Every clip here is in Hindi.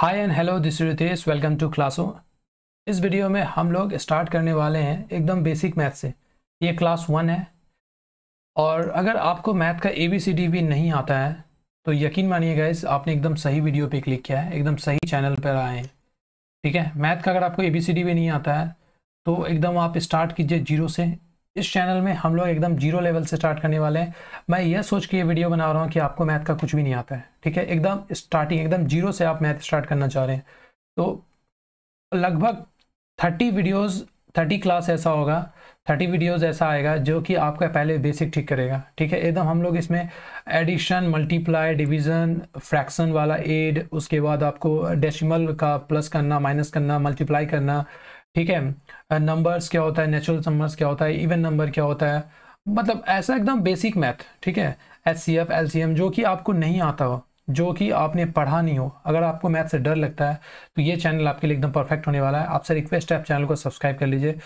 hi and hello this Ritesh welcome to Classo इस वीडियो में हम लोग स्टार्ट करने वाले हैं एकदम बेसिक मैथ से ये क्लास वन है और अगर आपको मैथ का ए बी सी डी भी नहीं आता है तो यकीन मानिएगा इस आपने एकदम सही वीडियो पे क्लिक किया है एकदम सही चैनल पर आए हैं ठीक है मैथ का अगर आपको ए बी सी डी भी नहीं आता है तो एकदम आप स्टार्ट कीजिए जीरो से इस चैनल में हम लोग एकदम जीरो लेवल से स्टार्ट करने वाले हैं मैं यह सोच के ये वीडियो बना रहा हूँ कि आपको मैथ का कुछ भी नहीं आता है ठीक है एकदम स्टार्टिंग एकदम जीरो से आप मैथ स्टार्ट करना चाह रहे हैं तो लगभग थर्टी वीडियोज़ थर्टी क्लास ऐसा होगा थर्टी वीडियोस ऐसा आएगा जो कि आपका पहले बेसिक ठीक करेगा ठीक है एकदम हम लोग इसमें एडिशन मल्टीप्लाई डिवीज़न फ्रैक्शन वाला एड उसके बाद आपको डेसिमल का प्लस करना माइनस करना मल्टीप्लाई करना ठीक है नंबर्स क्या होता है नेचुरल नंबर्स क्या होता है इवन नंबर क्या होता है मतलब ऐसा एकदम बेसिक मैथ ठीक है S C F L C M जो कि आपको नहीं आता हो जो कि आपने पढ़ा नहीं हो अगर आपको मैथ से डर लगता है तो ये चैनल आपके लिए एकदम परफेक्ट होने वाला है आपसे रिक्वेस्ट है आप चैनल को सब्सक्राइब कर लीजिए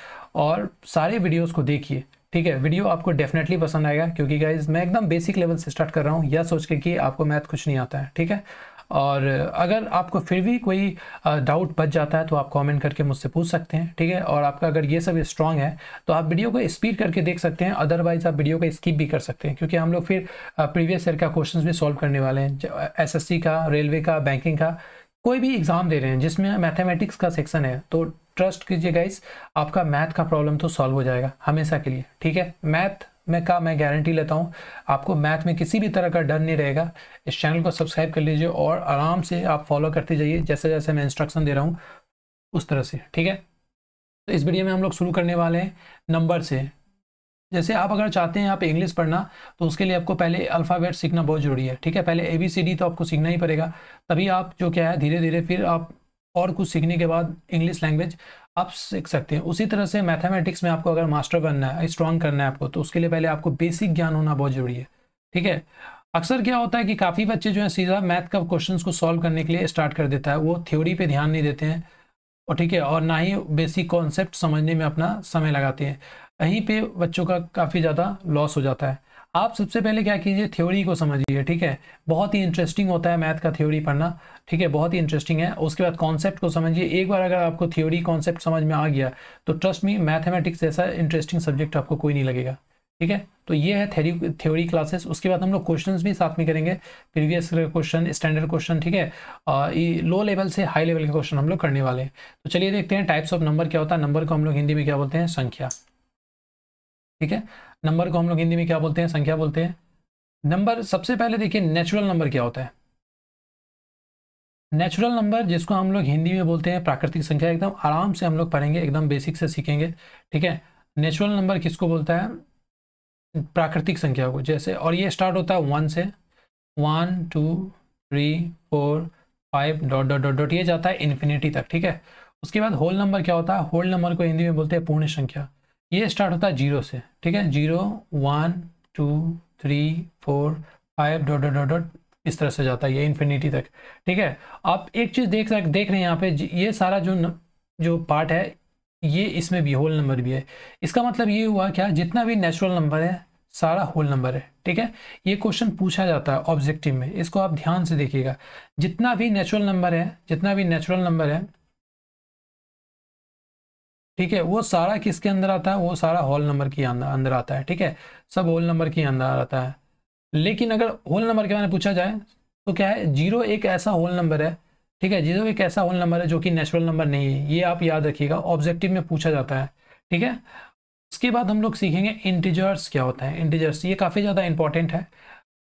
और सारे वीडियोस को देखिए ठीक है वीडियो आपको डेफिनेटली पसंद आएगा क्योंकि गाइज मैं एकदम बेसिक लेवल से स्टार्ट कर रहा हूँ यह सोच के कि आपको मैथ कुछ नहीं आता है ठीक है और अगर आपको फिर भी कोई डाउट बच जाता है तो आप कमेंट करके मुझसे पूछ सकते हैं ठीक है और आपका अगर ये सब स्ट्रांग है तो आप वीडियो को स्पीड करके देख सकते हैं अदरवाइज आप वीडियो को स्किप भी कर सकते हैं क्योंकि हम लोग फिर प्रीवियस ईयर का क्वेश्चन भी सॉल्व करने वाले हैं सी का रेलवे का बैंकिंग का कोई भी एग्ज़ाम दे रहे हैं जिसमें मैथमेटिक्स का सेक्शन है तो ट्रस्ट कीजिए गाइस आपका मैथ का प्रॉब्लम तो सॉल्व हो जाएगा हमेशा के लिए ठीक है मैथ मैं का मैं गारंटी लेता हूँ आपको मैथ में किसी भी तरह का डर नहीं रहेगा इस चैनल को सब्सक्राइब कर लीजिए और आराम से आप फॉलो करते जाइए जैसे जैसे मैं इंस्ट्रक्शन दे रहा हूँ उस तरह से ठीक है तो इस वीडियो में हम लोग शुरू करने वाले हैं नंबर से जैसे आप अगर चाहते हैं आप इंग्लिश पढ़ना तो उसके लिए आपको पहले अल्फ़ाबेट सीखना बहुत ज़रूरी है ठीक है पहले ए बी सी डी तो आपको सीखना ही पड़ेगा तभी आप जो क्या है धीरे धीरे फिर आप और कुछ सीखने के बाद इंग्लिश लैंग्वेज आप सीख सकते हैं उसी तरह से मैथमेटिक्स में आपको अगर मास्टर बनना है स्ट्रांग करना है आपको तो उसके लिए पहले आपको बेसिक ज्ञान होना बहुत जरूरी है ठीक है अक्सर क्या होता है कि काफ़ी बच्चे जो हैं सीधा मैथ का क्वेश्चंस को सॉल्व करने के लिए स्टार्ट कर देता है वो थ्योरी पे ध्यान नहीं देते हैं और ठीक है और ना ही बेसिक कॉन्सेप्ट समझने में अपना समय लगाते हैं यहीं पे बच्चों का काफ़ी ज़्यादा लॉस हो जाता है आप सबसे पहले क्या कीजिए थ्योरी को समझिए ठीक है बहुत ही इंटरेस्टिंग होता है मैथ का थ्योरी पढ़ना ठीक है बहुत ही इंटरेस्टिंग है उसके बाद कॉन्सेप्ट को समझिए एक बार अगर आपको थ्योरी कॉन्सेप्ट समझ में आ गया तो ट्रस्ट मी मैथमेटिक्स जैसा इंटरेस्टिंग सब्जेक्ट आपको कोई नहीं लगेगा ठीक है तो ये है थ्योरी थ्योरी क्लासेस उसके बाद हम लोग क्वेश्चंस भी साथ में करेंगे प्रीवियस क्वेश्चन स्टैंडर्ड क्वेश्चन ठीक है आ, लो लेवल से हाई लेवल के क्वेश्चन हम लोग करने वाले हैं तो चलिए देखते हैं टाइप्स ऑफ नंबर क्या होता है नंबर को हम लोग हिंदी में क्या बोलते हैं संख्या ठीक है नंबर को हम लोग हिंदी में क्या बोलते हैं संख्या बोलते हैं नंबर सबसे पहले देखिए नेचुरल नंबर क्या होता है नेचुरल नंबर जिसको हम लोग हिंदी में बोलते हैं प्राकृतिक संख्या एकदम आराम से हम लोग पढ़ेंगे एकदम बेसिक से सीखेंगे ठीक है नेचुरल नंबर किसको बोलता है प्राकृतिक संख्या को जैसे और ये स्टार्ट होता है वन से one two three four five dot dot dot dot ये जाता है इन्फिनिटी तक ठीक है उसके बाद होल नंबर क्या होता है होल नंबर को हिंदी में बोलते हैं पूर्ण संख्या ये स्टार्ट होता है जीरो से ठीक है zero one two three four five dot dot dot dot इस तरह से जाता है ये इन्फिनिटी तक ठीक है आप एक चीज़ देख सक देख रहे हैं यहाँ पे ये सारा जो न, जो पार्ट है ये इसमें भी होल नंबर भी है इसका मतलब ये हुआ क्या जितना भी नेचुरल नंबर है सारा होल नंबर है ठीक है ये क्वेश्चन पूछा जाता है ऑब्जेक्टिव में इसको आप ध्यान से देखिएगा जितना भी नेचुरल नंबर है जितना भी नेचुरल नंबर है ठीक है वो सारा किसके अंदर आता है वो सारा हॉल नंबर के अंदर आता है ठीक है सब होल नंबर के अंदर आता है लेकिन अगर होल नंबर के बारे में पूछा जाए तो क्या है जीरो एक ऐसा होल नंबर है ठीक है जीरो एक ऐसा होल नंबर है जो कि नेचुरल नंबर नहीं है ये आप याद रखिएगा ऑब्जेक्टिव में पूछा जाता है ठीक है इसके बाद हम लोग सीखेंगे इंटीजर्स क्या होता है इंटीजर्स ये काफ़ी ज़्यादा इंपॉर्टेंट है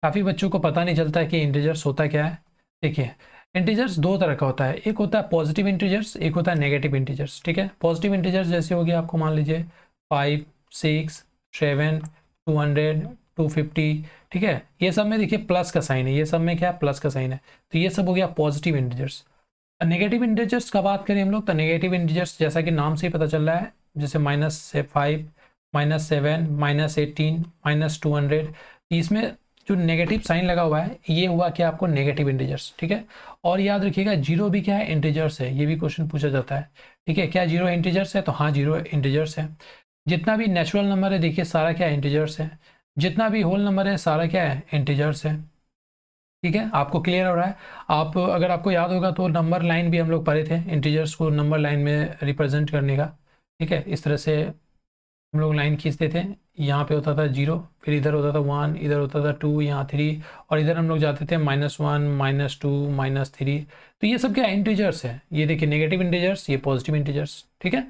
काफ़ी बच्चों को पता नहीं चलता है कि इंटीजर्स होता क्या है देखिए इंटीजर्स दो तरह का होता है एक होता है पॉजिटिव इंटीजर्स एक होता है नेगेटिव इंटीजर्स ठीक है पॉजिटिव इंटीजर्स जैसे हो गया आपको मान लीजिए five six seven two hundred two fifty ठीक है ये सब में देखिए प्लस का साइन है ये सब में क्या है प्लस का साइन है तो ये सब हो गया पॉजिटिव इंटीजर्स नेगेटिव इंटीजर्स का बात करें हम लोग तो नेगेटिव इंटीजर्स जैसा कि नाम से ही पता चल रहा है जैसे minus five minus seven minus eighteen minus two hundred इसमें जो नेगेटिव साइन लगा हुआ है ये हुआ क्या आपको नेगेटिव इंटीजर्स ठीक है और याद रखिएगा जीरो भी क्या है इंटीजर्स है ये भी क्वेश्चन पूछा जाता है ठीक है क्या जीरो इंटीजर्स है तो हाँ जीरो इंटीजर्स है जितना भी नेचुरल नंबर है देखिए सारा क्या इंटीजर्स है जितना भी होल नंबर है सारा क्या है इंटीजर्स है ठीक है आपको क्लियर हो रहा है आप अगर आपको याद होगा तो नंबर लाइन भी हम लोग पढ़े थे इंटीजर्स को नंबर लाइन में रिप्रेजेंट करने का ठीक है इस तरह से हम लोग लाइन खींचते थे यहाँ पे होता था जीरो फिर इधर होता था वन इधर होता था टू यहाँ थ्री और इधर हम लोग जाते थे minus one minus two minus three तो ये सब क्या इंटीजर्स है ये देखिए नेगेटिव इंटीजर्स ये पॉजिटिव इंटीजर्स ठीक है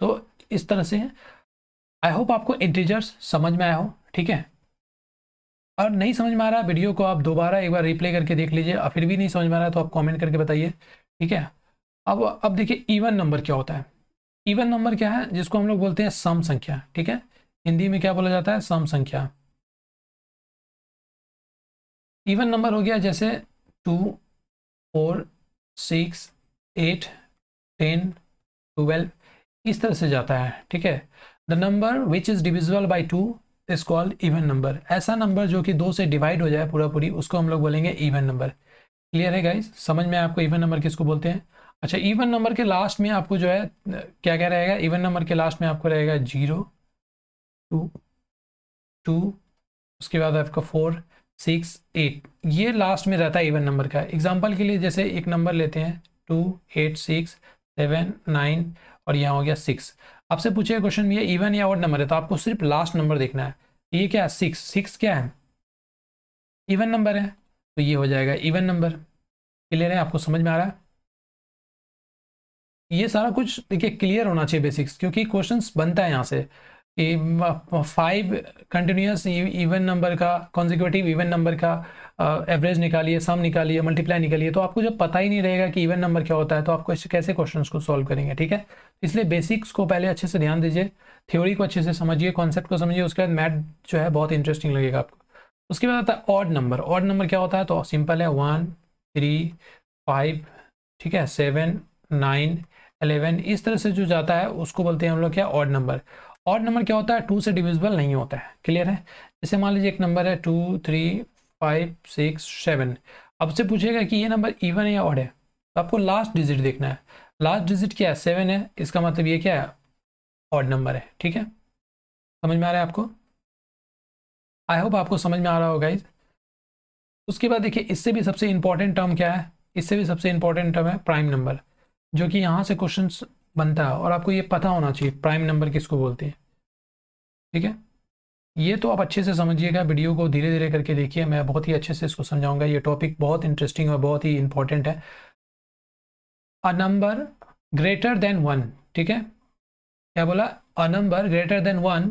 तो इस तरह से आई होप आपको इंटीजर्स समझ में आया हो ठीक है और नहीं समझ में आ रहा वीडियो को आप दोबारा एक बार रिप्ले करके देख लीजिए और फिर भी नहीं समझ में आ रहा तो आप कॉमेंट करके बताइए ठीक है अब अब देखिए इवन नंबर क्या होता है इवन नंबर क्या है जिसको हम लोग बोलते हैं सम संख्या ठीक है हिंदी में क्या बोला जाता है सम संख्या इवन नंबर हो गया जैसे two four six eight ten twelve इस तरह से जाता है ठीक है the number which is divisible by two is called even number ऐसा नंबर जो कि दो से डिवाइड हो जाए पूरा पूरी उसको हम लोग बोलेंगे इवन नंबर क्लियर है गाइज समझ में आपको इवन नंबर किसको बोलते हैं अच्छा इवन नंबर के लास्ट में आपको जो है क्या क्या रहेगा इवन नंबर के लास्ट में आपको रहेगा जीरो टू टू उसके बाद आपका फोर सिक्स एट ये लास्ट में रहता है इवन नंबर का एग्जाम्पल के लिए जैसे एक नंबर लेते हैं two eight six seven nine और यहाँ हो गया सिक्स आपसे पूछे क्वेश्चन में इवन या ऑड नंबर है तो आपको सिर्फ लास्ट नंबर देखना है ये क्या है सिक्स सिक्स क्या है इवन नंबर है तो ये हो जाएगा इवन नंबर क्लियर है आपको समझ में आ रहा है ये सारा कुछ देखिए क्लियर होना चाहिए बेसिक्स क्योंकि क्वेश्चन बनता है यहाँ से कि फाइव कंटिन्यूस इवन नंबर का कॉन्जिक्यूटिव इवन नंबर का एवरेज निकालिए सम निकालिए मल्टीप्लाई निकालिए तो आपको जब पता ही नहीं रहेगा कि इवन नंबर क्या होता है तो आपको कैसे क्वेश्चन को सॉल्व करेंगे ठीक है इसलिए बेसिक्स को पहले अच्छे से ध्यान दीजिए थ्योरी को अच्छे से समझिए कॉन्सेप्ट को समझिए उसके बाद मैथ जो है बहुत इंटरेस्टिंग लगेगा आपको उसके बाद आता है ऑड नंबर ऑड नंबर क्या होता है तो सिंपल है वन थ्री फाइव ठीक है सेवन नाइन एलेवन इस तरह से जो जाता है उसको बोलते हैं हम लोग क्या ऑड नंबर ऑड नंबर क्या होता है टू से डिविजिबल नहीं होता है क्लियर है जैसे मान लीजिए एक नंबर है two three five six seven अब से पूछेगा कि ये नंबर इवन है या ऑड है तो आपको लास्ट डिजिट देखना है लास्ट डिजिट क्या है सेवन है इसका मतलब ये क्या है ऑड नंबर है ठीक है समझ में आ रहा है आपको आई होप आपको समझ में आ रहा होगा इस उसके बाद देखिए इससे भी सबसे इंपॉर्टेंट टर्म क्या है इससे भी सबसे इंपॉर्टेंट टर्म है प्राइम नंबर जो कि यहाँ से क्वेश्चन बनता है और आपको ये पता होना चाहिए प्राइम नंबर किसको बोलते हैं ठीक है ये तो आप अच्छे से समझिएगा वीडियो को धीरे धीरे करके देखिए मैं बहुत ही अच्छे से इसको समझाऊंगा ये टॉपिक बहुत इंटरेस्टिंग और बहुत ही इंपॉर्टेंट है a number greater than one ठीक है क्या बोला a number greater than one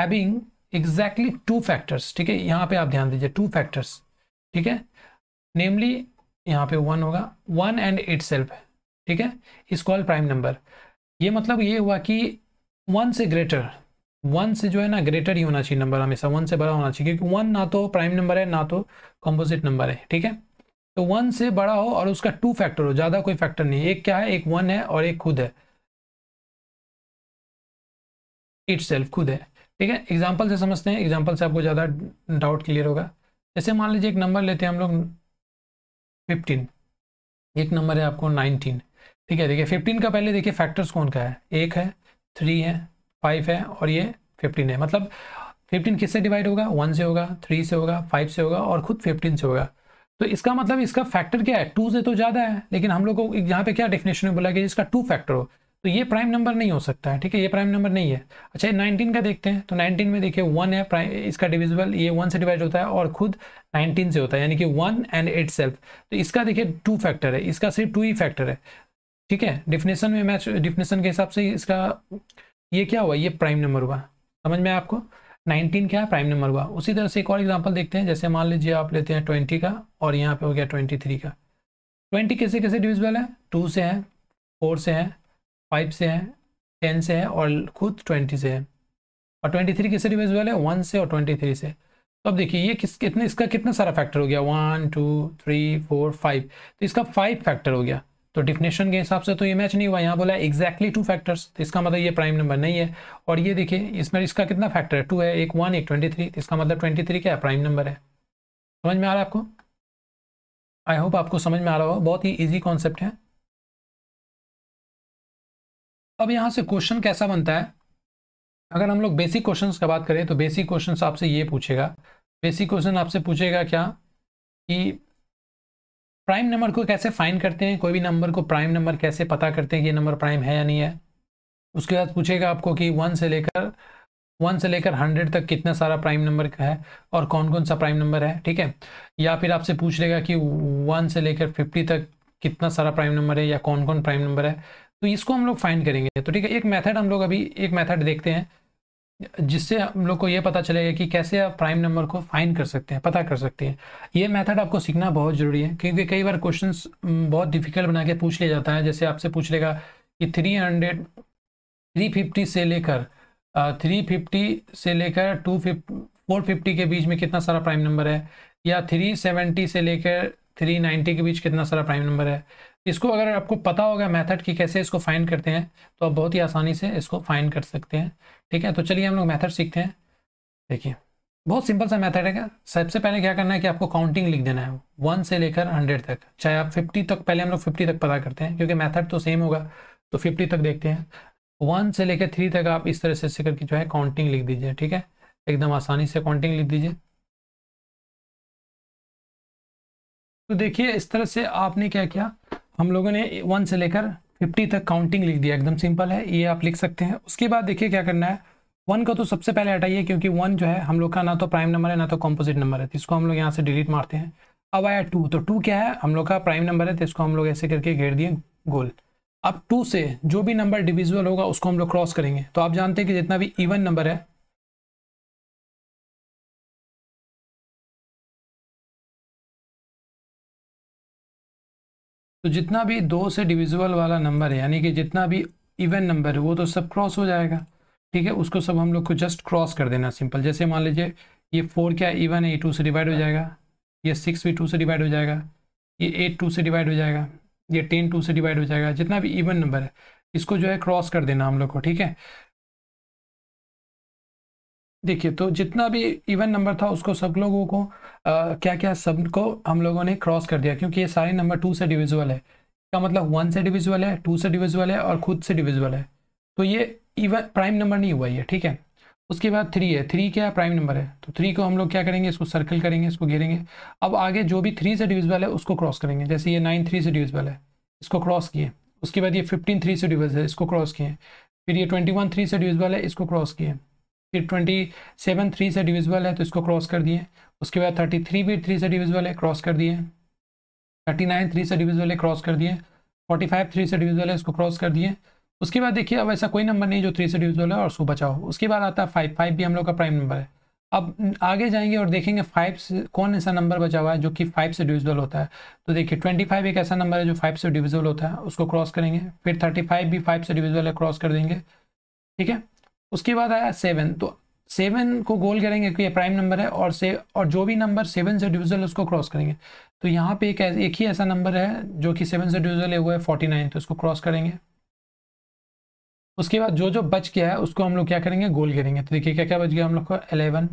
having exactly two factors ठीक है यहाँ पे आप ध्यान दीजिए टू फैक्टर्स ठीक है नेमली यहाँ पे वन होगा वन एंड इट सेल्फ ठीक है इस कॉल प्राइम नंबर ये मतलब ये हुआ कि वन से ग्रेटर वन से जो है ना ग्रेटर ही होना चाहिए नंबर हमेशा वन से बड़ा होना चाहिए क्योंकि वन ना तो प्राइम नंबर है ना तो कंपोजिट नंबर है ठीक है तो वन से बड़ा हो और उसका टू फैक्टर हो ज़्यादा कोई फैक्टर नहीं एक क्या है एक वन है और एक खुद है इट सेल्फ खुद है ठीक है एग्जाम्पल से समझते हैं एग्जाम्पल से आपको ज़्यादा डाउट क्लियर होगा जैसे मान लीजिए एक नंबर लेते हैं हम लोग फिफ्टीन एक नंबर है आपको नाइनटीन ठीक है देखिए फिफ्टीन का पहले देखिए फैक्टर्स कौन का है एक है थ्री है फाइव है और ये फिफ्टीन है मतलब फिफ्टीन किससे डिवाइड होगा वन से होगा थ्री से होगा फाइव से होगा और खुद फिफ्टीन से होगा तो इसका मतलब इसका फैक्टर क्या है टू से तो ज़्यादा है लेकिन हम लोग को यहाँ पे क्या डेफिनेशन में बोला गया इसका टू फैक्टर हो तो ये प्राइम नंबर नहीं हो सकता है ठीक है ये प्राइम नंबर नहीं है अच्छा नाइनटीन का देखते हैं तो नाइनटीन में देखिए वन है प्राइम इसका डिविजल ये वन से डिवाइड होता है और खुद नाइनटीन से होता है यानी कि वन एंड एट सेल्फ तो इसका देखिए टू फैक्टर है इसका सिर्फ टू ही फैक्टर है ठीक है डिफिनेशन में मैच डिफिनेशन के हिसाब से इसका ये क्या हुआ ये प्राइम नंबर हुआ समझ में आपको 19 क्या है प्राइम नंबर हुआ उसी तरह से एक और एग्जांपल देखते हैं जैसे मान लीजिए आप लेते हैं 20 का और यहाँ पे हो गया 23 का 20 कैसे कैसे डिविजल है टू से है फोर से है फाइव से है टेन से है और खुद ट्वेंटी से है और ट्वेंटी थ्री कैसे डिविजिबल है वन से और ट्वेंटी थ्री से तो अब देखिए ये किस कितने इसका कितना सारा फैक्टर हो गया one two three four five तो इसका फाइव फैक्टर हो गया तो डिफिनेशन के हिसाब से तो ये मैच नहीं हुआ यहाँ बोला एक्जैक्टली टू फैक्टर्स तो इसका मतलब ये प्राइम नंबर नहीं है और ये देखिए इसमें इसका कितना फैक्टर है टू है एक वन एक ट्वेंटी थ्री तो इसका मतलब ट्वेंटी थ्री क्या है प्राइम नंबर है समझ में आ रहा है आपको आई होप आपको समझ में आ रहा हो बहुत ही ईजी कॉन्सेप्ट है अब यहाँ से क्वेश्चन कैसा बनता है अगर हम लोग बेसिक क्वेश्चन का बात करें तो बेसिक क्वेश्चन आपसे ये पूछेगा बेसिक क्वेश्चन आपसे पूछेगा क्या कि प्राइम नंबर को कैसे फाइंड करते हैं कोई भी नंबर को प्राइम नंबर कैसे पता करते हैं कि ये नंबर प्राइम है या नहीं है उसके बाद पूछेगा आपको कि वन से लेकर वन से लेकर हंड्रेड तक कितना सारा प्राइम नंबर का है और कौन कौन सा प्राइम नंबर है ठीक है या फिर आपसे पूछ लेगा कि वन से लेकर फिफ्टी तक कितना सारा प्राइम नंबर है या कौन कौन प्राइम नंबर है तो इसको हम लोग फाइंड करेंगे तो ठीक है एक मेथड हम लोग अभी एक मेथड देखते हैं जिससे हम लोग को ये पता चलेगा कि कैसे आप प्राइम नंबर को फाइंड कर सकते हैं पता कर सकते हैं ये मेथड आपको सीखना बहुत ज़रूरी है क्योंकि कई बार क्वेश्चंस बहुत डिफिकल्ट बना के पूछ लिया जाता है जैसे आपसे पूछ लेगा कि थ्री हंड्रेड थ्री फिफ्टी से लेकर थ्री फिफ्टी से लेकर टू फोर फिफ्टी के बीच में कितना सारा प्राइम नंबर है या थ्री सेवेंटी से लेकर थ्री नाइन्टी के बीच कितना सारा प्राइम नंबर है इसको अगर आपको पता होगा मेथड कि कैसे इसको फाइंड करते हैं तो आप बहुत ही आसानी से इसको फाइंड कर सकते हैं ठीक है तो चलिए हम लोग मेथड सीखते हैं देखिए बहुत सिंपल सा मेथड है क्या सबसे पहले क्या करना है कि आपको काउंटिंग लिख देना है वन से लेकर हंड्रेड तक चाहे आप फिफ्टी तक पहले हम लोग फिफ्टी तक पता करते हैं क्योंकि मैथड तो सेम होगा तो फिफ्टी तक देखते हैं वन से लेकर थ्री तक आप इस तरह से से करके जो है काउंटिंग लिख दीजिए ठीक है एकदम आसानी से काउंटिंग लिख दीजिए तो देखिए इस तरह से आपने क्या किया हम लोगों ने वन से लेकर फिफ्टी तक काउंटिंग लिख दिया एकदम सिंपल है ये आप लिख सकते हैं उसके बाद देखिए क्या करना है वन को तो सबसे पहले हटाइए क्योंकि वन जो है हम लोग का ना तो प्राइम नंबर है ना तो कॉम्पोजिट नंबर है तो इसको हम लोग यहाँ से डिलीट मारते हैं अब आया टू तो टू क्या है हम लोग का प्राइम नंबर है तो इसको हम लोग ऐसे करके घेर दिए गोल अब टू से जो भी नंबर डिविजुअल होगा उसको हम लोग क्रॉस करेंगे तो आप जानते हैं कि जितना भी इवन नंबर है तो जितना भी दो से डिविजिबल वाला नंबर है यानी कि जितना भी इवन नंबर है वो तो सब क्रॉस हो जाएगा ठीक है उसको सब हम लोग को जस्ट क्रॉस कर देना सिंपल जैसे मान लीजिए ये फोर क्या इवन है ये टू से डिवाइड हो जाएगा ये सिक्स भी टू से डिवाइड हो जाएगा ये एट टू से डिवाइड हो जाएगा ये टेन टू से डिवाइड हो जाएगा जितना भी इवन नंबर है इसको जो है क्रॉस कर देना हम लोग को ठीक है देखिए तो जितना भी इवन नंबर था उसको सब लोगों को आ, क्या क्या सब को हम लोगों ने क्रॉस कर दिया क्योंकि ये सारे नंबर टू से डिविजुअल है का मतलब वन से डिविजुअल है टू से डिविजुअल है और खुद से डिविजुअल है तो ये इवन प्राइम नंबर नहीं हुआ ये ठीक है उसके बाद थ्री है थ्री क्या प्राइम नंबर है तो थ्री को हम लोग क्या करेंगे इसको सर्कल करेंगे इसको घेरेंगे अब आगे जो भी थ्री से डिविजल है उसको क्रॉस करेंगे जैसे ये नाइन थ्री से डिविजल है इसको क्रॉस किए उसके बाद ये फिफ्टीन थ्री से डिविजल है इसको क्रॉस किए फिर ये ट्वेंटी वन थ्री से डिविजल है इसको क्रॉस किए फिर ट्वेंटी सेवन थ्री से डिविजिबल है तो इसको क्रॉस कर दिए उसके बाद थर्टी थ्री भी थ्री से डिविजिबल है क्रॉस कर दिए थर्टी नाइन थ्री से डिविजिबल है क्रॉस कर दिए फोर्टी फाइव थ्री से डिविजिबल है इसको क्रॉस कर दिए उसके बाद देखिए अब ऐसा कोई नंबर नहीं जो थ्री से डिविजल है और उसको बचाओ उसके बाद आता है फाइव फाइव भी हम लोग का प्राइम नंबर है अब आगे जाएंगे और देखेंगे फाइव से कौन ऐसा नंबर बचा हुआ है जो कि फाइव से डिविजल होता है तो देखिए ट्वेंटी फाइव एक ऐसा नंबर है जो फाइव से डिविजल होता है उसको क्रॉस करेंगे फिर थर्टी फाइव भी फाइव से डिविजल है क्रॉस कर देंगे ठीक है उसके बाद आया सेवन तो सेवन को गोल करेंगे क्योंकि प्राइम नंबर है और से और जो भी नंबर सेवन से डिविजल उसको क्रॉस करेंगे तो यहाँ पे एक एक ही ऐसा नंबर है जो कि सेवन से डिविजल हुआ है फोर्टी नाइन तो उसको क्रॉस करेंगे उसके बाद जो जो बच गया है उसको हम लोग क्या करेंगे गोल करेंगे तो देखिए क्या क्या बच गया हम लोग को एलेवन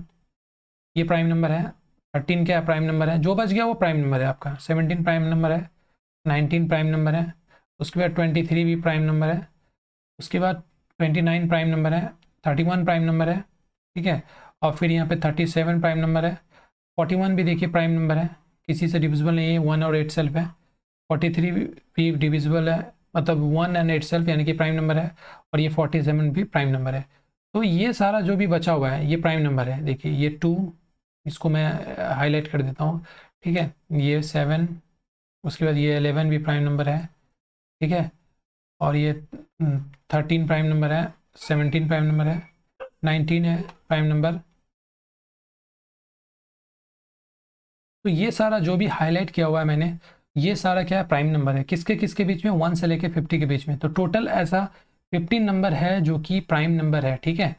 ये प्राइम नंबर है थर्टीन क्या प्राइम नंबर है जो बच गया वो प्राइम नंबर है आपका सेवनटीन प्राइम नंबर है नाइनटीन प्राइम नंबर है उसके बाद ट्वेंटी थ्री भी प्राइम नंबर है उसके बाद ट्वेंटी नाइन प्राइम नंबर है थर्टी वन प्राइम नंबर है ठीक है और फिर यहाँ पे थर्टी सेवन प्राइम नंबर है फोर्टी वन भी देखिए प्राइम नंबर है किसी से डिविजिबल नहीं है वन और एट सेल्फ है फोर्टी थ्री भी डिविजिबल है मतलब वन एंड एट सेल्फ यानी कि प्राइम नंबर है और ये फोर्टी सेवन भी प्राइम नंबर है तो ये सारा जो भी बचा हुआ है ये प्राइम नंबर है देखिए ये टू इसको मैं हाईलाइट कर देता हूँ ठीक है ये सेवन उसके बाद ये एलेवन भी प्राइम नंबर है ठीक है और ये थर्टीन हम्म, प्राइम नंबर है सेवनटीन प्राइम नंबर है नाइनटीन है प्राइम नंबर तो ये सारा जो भी हाईलाइट किया हुआ है मैंने ये सारा क्या है प्राइम नंबर है किसके किसके बीच में वन से लेके फिफ्टी के बीच में तो टोटल ऐसा फिफ्टीन नंबर है जो कि प्राइम नंबर है ठीक है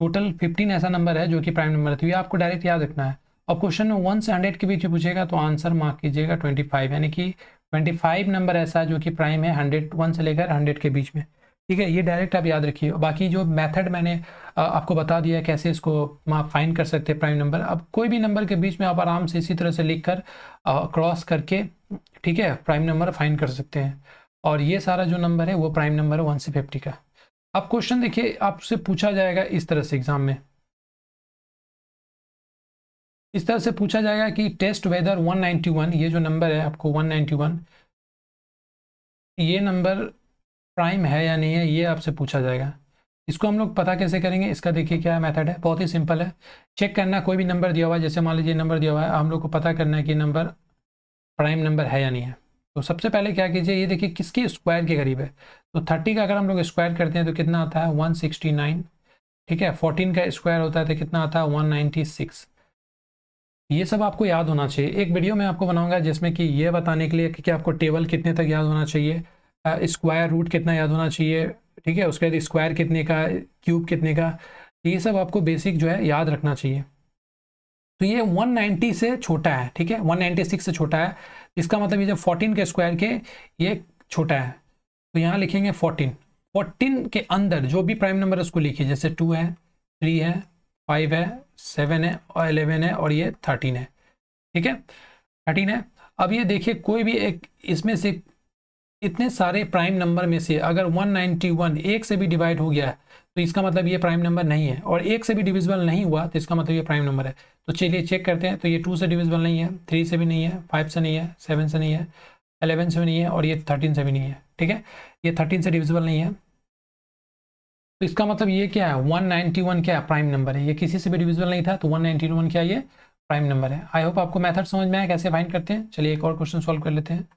टोटल फिफ्टीन ऐसा नंबर है जो कि प्राइम नंबर है तो ये आपको डायरेक्ट याद रखना है और क्वेश्चन में वन से हंड्रेड के बीच में पूछेगा तो आंसर मार्क कीजिएगा ट्वेंटी फाइव यानी कि ट्वेंटी फाइव नंबर ऐसा जो कि प्राइम है हंड्रेड वन से लेकर हंड्रेड के बीच में ठीक है ये डायरेक्ट आप याद रखिए बाकी जो मेथड मैंने आपको बता दिया कैसे इसको आप फाइंड कर सकते हैं प्राइम नंबर अब कोई भी नंबर के बीच में आप आराम से इसी तरह से लिख कर क्रॉस करके ठीक है प्राइम नंबर फाइंड कर सकते हैं और ये सारा जो नंबर है वो प्राइम नंबर है वन से फिफ्टी का अब क्वेश्चन देखिए आपसे पूछा जाएगा इस तरह से एग्जाम में इस तरह से पूछा जाएगा कि टेस्ट वेदर 191 ये जो नंबर है आपको 191 ये नंबर प्राइम है या नहीं है ये आपसे पूछा जाएगा इसको हम लोग पता कैसे करेंगे इसका देखिए क्या मेथड है बहुत ही सिंपल है चेक करना कोई भी नंबर दिया हुआ है जैसे मान लीजिए नंबर दिया हुआ है हम लोग को पता करना है कि नंबर प्राइम नंबर है या नहीं है तो सबसे पहले क्या कीजिए ये देखिए किसके स्क्वायर के करीब है तो थर्टी का अगर हम लोग स्क्वायर करते हैं तो कितना आता है वन सिक्सटी नाइन ठीक है फोर्टीन का स्क्वायर होता है तो कितना आता है वन सिक्स ये सब आपको याद होना चाहिए एक वीडियो मैं आपको बनाऊंगा जिसमें कि ये बताने के लिए कि, कि आपको टेबल कितने तक याद होना चाहिए स्क्वायर रूट कितना याद होना चाहिए ठीक है उसके बाद स्क्वायर कितने का क्यूब कितने का तो ये सब आपको बेसिक जो है याद रखना चाहिए तो ये 190 से छोटा है ठीक है 196 से छोटा है इसका मतलब ये जब 14 के स्क्वायर के ये छोटा है तो यहाँ लिखेंगे 14 14 के अंदर जो भी प्राइम नंबर उसको लिखिए जैसे टू है थ्री है फाइव है सेवन है और 11 है और ये थर्टीन है ठीक है थर्टीन है अब ये देखिए कोई भी एक इसमें से इतने सारे प्राइम नंबर में से अगर 191 एक से भी डिवाइड हो गया है तो इसका मतलब ये प्राइम नंबर नहीं है और एक से भी डिविजिबल नहीं हुआ तो इसका मतलब ये प्राइम नंबर है तो चलिए चेक करते हैं तो ये टू से डिविजिबल नहीं है थ्री से भी नहीं है फाइव से नहीं है सेवन से नहीं है एलेवन से भी नहीं है और ये थर्टीन से भी नहीं है ठीक है ये थर्टीन से डिविजिबल नहीं है तो इसका मतलब ये क्या है 191 क्या है प्राइम नंबर है ये किसी से भी डिविजिबल नहीं था तो 191 क्या ये प्राइम नंबर है आई होप आपको मेथड समझ में आया कैसे फाइंड करते हैं चलिए एक और क्वेश्चन सॉल्व कर लेते हैं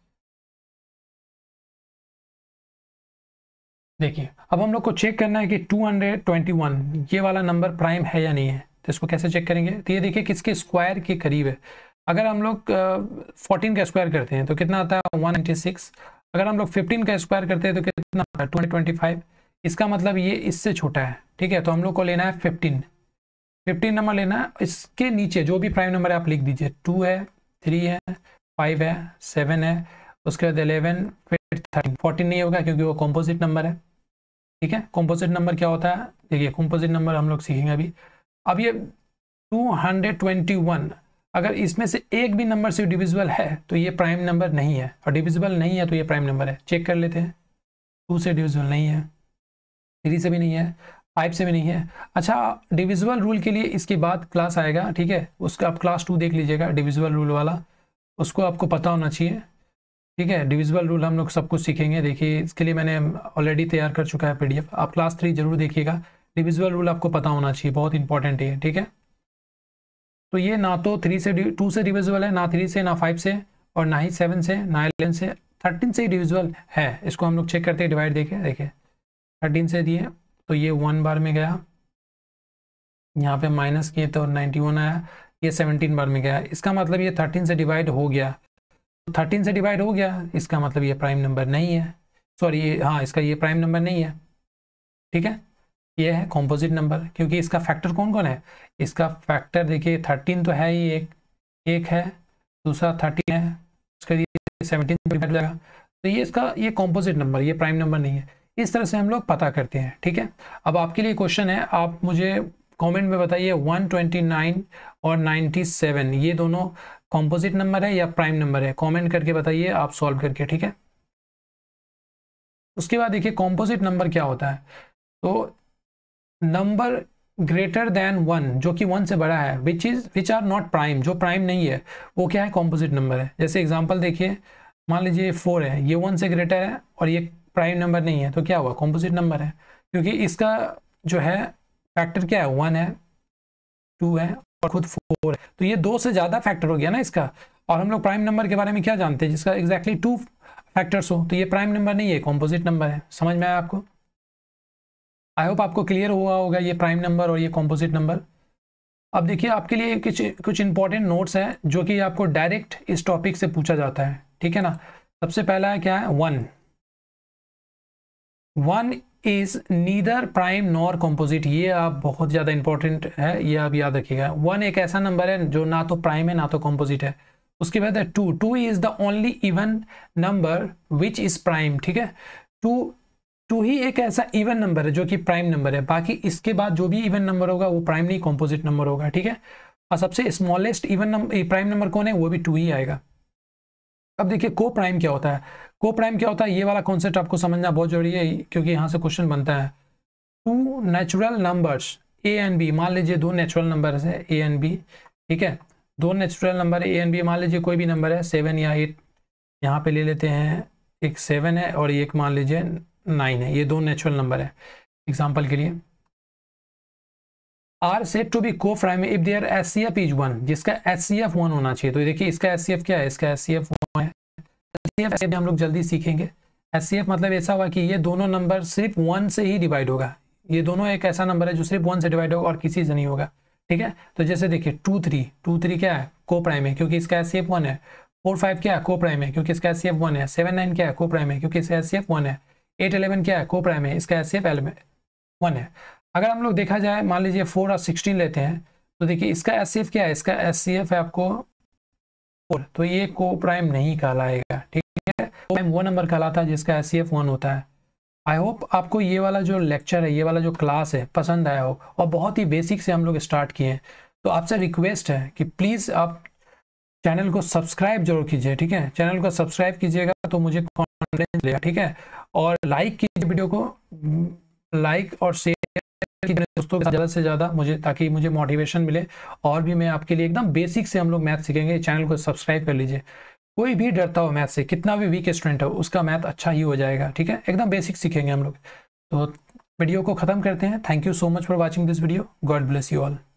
देखिए अब हम लोग को चेक करना है कि 221 ये वाला नंबर प्राइम है या नहीं है तो इसको कैसे चेक करेंगे तो ये देखिए किसके स्क्वायर के करीब है अगर हम लोग फोर्टीन का स्क्वायर करते हैं तो कितना आता है वन अगर हम लोग फिफ्टीन का स्क्वायर करते हैं तो कितना आता है 225 इसका मतलब ये इससे छोटा है ठीक है तो हम लोग को लेना है फिफ्टीन 15 नंबर लेना है इसके नीचे जो भी प्राइम नंबर है आप लिख दीजिए टू है थ्री है फाइव है सेवन है उसके बाद इलेवन फिर थर्टीन फोर्टीन नहीं होगा क्योंकि वो कॉम्पोजिट नंबर है ठीक है कॉम्पोजिट नंबर क्या होता है देखिए कॉम्पोजिट नंबर हम लोग सीखेंगे अभी अब ये वन अगर इसमें से एक भी नंबर से डिविजिबल है तो ये प्राइम नंबर नहीं है और डिविजिबल नहीं है तो ये प्राइम नंबर है चेक कर लेते हैं टू से डिविजिबल नहीं है थ्री से भी नहीं है फाइव से भी नहीं है अच्छा डिविजिबल रूल के लिए इसके बाद क्लास आएगा ठीक है उसका आप क्लास टू देख लीजिएगा डिविजिबल रूल वाला उसको आपको पता होना चाहिए ठीक है डिविजिबल रूल हम लोग सब कुछ सीखेंगे देखिए इसके लिए मैंने ऑलरेडी तैयार कर चुका है पीडीएफ आप क्लास थ्री जरूर देखिएगा डिविजिबल रूल आपको पता होना चाहिए बहुत इंपॉर्टेंट है ठीक है तो ये ना तो थ्री से टू से डिविजिबल है ना थ्री से ना फाइव से और ना ही सेवन से ना इलेवन से थर्टीन से ही डिविजिबल है इसको हम लोग चेक करते हैं डिवाइड देखे देखिए थर्टीन से दिए तो ये वन बार में गया यहाँ पे माइनस किए तो नाइन्टी वन आया ये सेवनटीन बार में गया इसका मतलब ये थर्टीन से डिवाइड हो गया थर्टीन से डिवाइड हो गया इसका मतलब ये प्राइम नंबर नहीं है सॉरी ये हाँ इसका ये प्राइम नंबर नहीं है ठीक है ये है कॉम्पोजिट नंबर क्योंकि इसका फैक्टर कौन कौन है इसका फैक्टर देखिए थर्टीन तो है ही एक एक है दूसरा थर्टीन है उसके ये सेवनटीन डिवाइड तो हो जाएगा तो ये इसका ये कॉम्पोजिट नंबर ये प्राइम नंबर नहीं है इस तरह से हम लोग पता करते हैं ठीक है अब आपके लिए क्वेश्चन है आप मुझे कमेंट में बताइए 129 और 97 ये दोनों कॉम्पोजिट नंबर है या प्राइम नंबर है कमेंट करके बताइए आप सॉल्व करके ठीक है उसके बाद देखिए कॉम्पोजिट नंबर क्या होता है तो नंबर ग्रेटर देन वन जो कि वन से बड़ा है which is which are not prime जो प्राइम नहीं है वो क्या है कॉम्पोजिट नंबर है जैसे एग्जाम्पल देखिए मान लीजिए फोर है ये वन से ग्रेटर है और ये प्राइम नंबर नहीं है तो क्या हुआ कॉम्पोजिट नंबर है क्योंकि इसका जो है फैक्टर क्या है वन है टू है और खुद फोर है तो ये दो से ज़्यादा फैक्टर हो गया ना इसका और हम लोग प्राइम नंबर के बारे में क्या जानते हैं जिसका एग्जैक्टली टू फैक्टर्स हो तो ये प्राइम नंबर नहीं है कॉम्पोजिट नंबर है समझ में आया आपको आई होप आपको क्लियर हुआ होगा ये प्राइम नंबर और ये कॉम्पोजिट नंबर अब देखिए आपके लिए कुछ कुछ इंपॉर्टेंट नोट्स हैं जो कि आपको डायरेक्ट इस टॉपिक से पूछा जाता है ठीक है ना सबसे पहला है क्या है one one is neither prime nor composite ये आप बहुत ज़्यादा इंपॉर्टेंट है ये आप याद रखिएगा वन एक ऐसा नंबर है जो ना तो प्राइम है ना तो कॉम्पोजिट है उसके बाद है two two is the only even number which is prime ठीक है टू टू ही एक ऐसा इवन नंबर है जो कि प्राइम नंबर है बाकी इसके बाद जो भी इवन नंबर होगा वो प्राइम नहीं कॉम्पोजिट नंबर होगा ठीक है और सबसे smallest even number prime number कौन है वो भी टू ही आएगा अब देखिए को प्राइम क्या होता है को प्राइम क्या होता है ये वाला कॉन्सेप्ट आपको समझना बहुत जरूरी है क्योंकि यहाँ से क्वेश्चन बनता है two natural numbers A and B मान लीजिए दो नेचुरल नंबर है ए एंड बी ठीक है दो natural number A and B मान लीजिए कोई भी नंबर है सेवन या एट यहाँ पे ले लेते हैं एक सेवन है और एक मान लीजिए नाइन है ये दो नेचुरल नंबर है एग्जाम्पल के लिए are said to be coprime if their S C F is one जिसका एस सी एफ वन होना चाहिए तो देखिए इसका एस सी एफ क्या है इसका एस सी एफ वन है एस सी हम लोग जल्दी सीखेंगे एस मतलब ऐसा हुआ कि ये दोनों नंबर सिर्फ वन से ही डिवाइड होगा ये दोनों एक ऐसा नंबर है जो सिर्फ वन से डिवाइड होगा और किसी से नहीं होगा ठीक है तो जैसे देखिए टू थ्री टू थ्री क्या है को प्राइम है क्योंकि इसका एस वन है फोर फाइव क्या है को प्राइम है क्योंकि इसका एस वन है सेवन नाइन क्या है को प्राइम है क्योंकि इसका एस वन है एट एलेवन क्या है को प्राइम है इसका एस सी वन है अगर हम लोग देखा जाए मान लीजिए फोर और सिक्सटीन लेते हैं तो देखिए इसका एस क्या है इसका एस है आपको फोर तो ये को प्राइम नहीं कहलाएगा ठीक है प्राइम तो वो नंबर कहलाता है जिसका एस वन होता है आई होप आपको ये वाला जो लेक्चर है ये वाला जो क्लास है पसंद आया हो और बहुत ही बेसिक से हम लोग स्टार्ट किए हैं तो आपसे रिक्वेस्ट है कि प्लीज़ आप चैनल को सब्सक्राइब जरूर कीजिए ठीक है चैनल को सब्सक्राइब कीजिएगा तो मुझे कॉन्फिडेंस मिलेगा ठीक है और लाइक कीजिए वीडियो को लाइक और शेयर कि दोस्तों के ज़्यादा से ज़्यादा मुझे ताकि मुझे मोटिवेशन मिले और भी मैं आपके लिए एकदम बेसिक से हम लोग मैथ सीखेंगे चैनल को सब्सक्राइब कर लीजिए कोई भी डरता हो मैथ से कितना भी वीक स्टूडेंट हो उसका मैथ अच्छा ही हो जाएगा ठीक है एकदम बेसिक सीखेंगे हम लोग तो वीडियो को ख़त्म करते हैं thank you so much for watching this video God bless you all